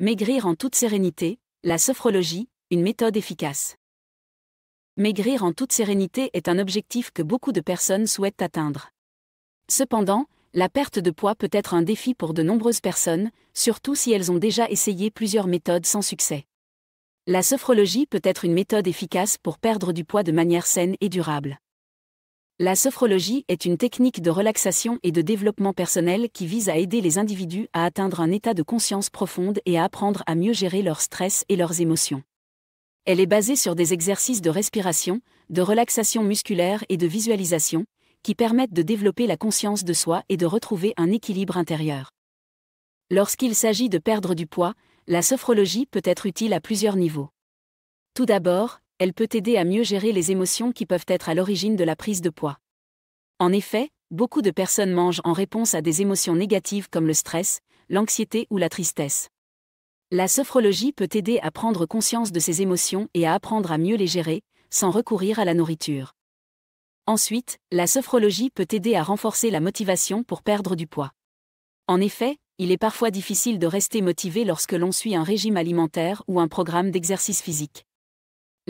Maigrir en toute sérénité, la sophrologie, une méthode efficace. Maigrir en toute sérénité est un objectif que beaucoup de personnes souhaitent atteindre. Cependant, la perte de poids peut être un défi pour de nombreuses personnes, surtout si elles ont déjà essayé plusieurs méthodes sans succès. La sophrologie peut être une méthode efficace pour perdre du poids de manière saine et durable. La sophrologie est une technique de relaxation et de développement personnel qui vise à aider les individus à atteindre un état de conscience profonde et à apprendre à mieux gérer leur stress et leurs émotions. Elle est basée sur des exercices de respiration, de relaxation musculaire et de visualisation, qui permettent de développer la conscience de soi et de retrouver un équilibre intérieur. Lorsqu'il s'agit de perdre du poids, la sophrologie peut être utile à plusieurs niveaux. Tout d'abord, elle peut aider à mieux gérer les émotions qui peuvent être à l'origine de la prise de poids. En effet, beaucoup de personnes mangent en réponse à des émotions négatives comme le stress, l'anxiété ou la tristesse. La sophrologie peut aider à prendre conscience de ces émotions et à apprendre à mieux les gérer, sans recourir à la nourriture. Ensuite, la sophrologie peut aider à renforcer la motivation pour perdre du poids. En effet, il est parfois difficile de rester motivé lorsque l'on suit un régime alimentaire ou un programme d'exercice physique.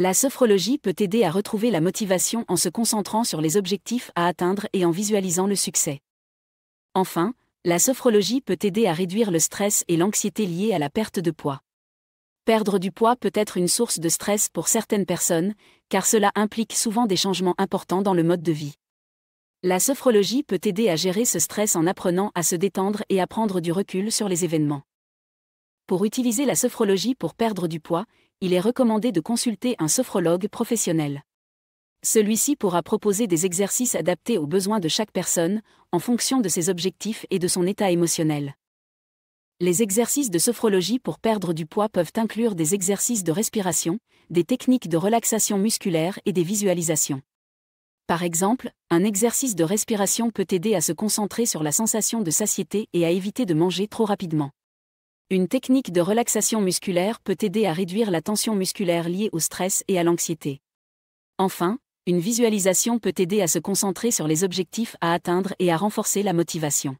La sophrologie peut aider à retrouver la motivation en se concentrant sur les objectifs à atteindre et en visualisant le succès. Enfin, la sophrologie peut aider à réduire le stress et l'anxiété liés à la perte de poids. Perdre du poids peut être une source de stress pour certaines personnes, car cela implique souvent des changements importants dans le mode de vie. La sophrologie peut aider à gérer ce stress en apprenant à se détendre et à prendre du recul sur les événements. Pour utiliser la sophrologie pour perdre du poids, il est recommandé de consulter un sophrologue professionnel. Celui-ci pourra proposer des exercices adaptés aux besoins de chaque personne, en fonction de ses objectifs et de son état émotionnel. Les exercices de sophrologie pour perdre du poids peuvent inclure des exercices de respiration, des techniques de relaxation musculaire et des visualisations. Par exemple, un exercice de respiration peut aider à se concentrer sur la sensation de satiété et à éviter de manger trop rapidement. Une technique de relaxation musculaire peut aider à réduire la tension musculaire liée au stress et à l'anxiété. Enfin, une visualisation peut aider à se concentrer sur les objectifs à atteindre et à renforcer la motivation.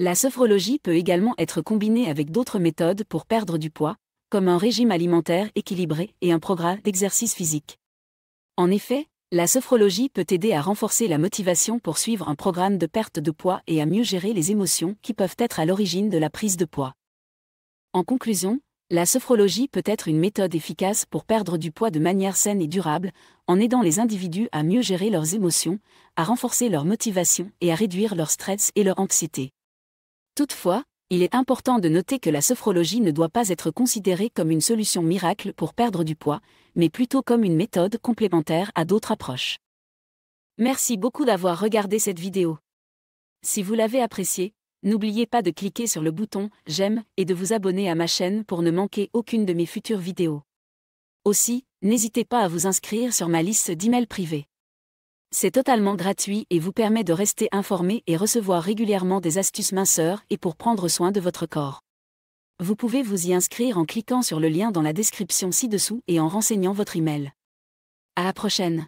La sophrologie peut également être combinée avec d'autres méthodes pour perdre du poids, comme un régime alimentaire équilibré et un programme d'exercice physique. En effet, la sophrologie peut aider à renforcer la motivation pour suivre un programme de perte de poids et à mieux gérer les émotions qui peuvent être à l'origine de la prise de poids. En conclusion, la sophrologie peut être une méthode efficace pour perdre du poids de manière saine et durable, en aidant les individus à mieux gérer leurs émotions, à renforcer leur motivation et à réduire leur stress et leur anxiété. Toutefois, il est important de noter que la sophrologie ne doit pas être considérée comme une solution miracle pour perdre du poids, mais plutôt comme une méthode complémentaire à d'autres approches. Merci beaucoup d'avoir regardé cette vidéo. Si vous l'avez appréciée, N'oubliez pas de cliquer sur le bouton J'aime et de vous abonner à ma chaîne pour ne manquer aucune de mes futures vidéos. Aussi, n'hésitez pas à vous inscrire sur ma liste d'emails privés. C'est totalement gratuit et vous permet de rester informé et recevoir régulièrement des astuces minceurs et pour prendre soin de votre corps. Vous pouvez vous y inscrire en cliquant sur le lien dans la description ci-dessous et en renseignant votre email. À la prochaine!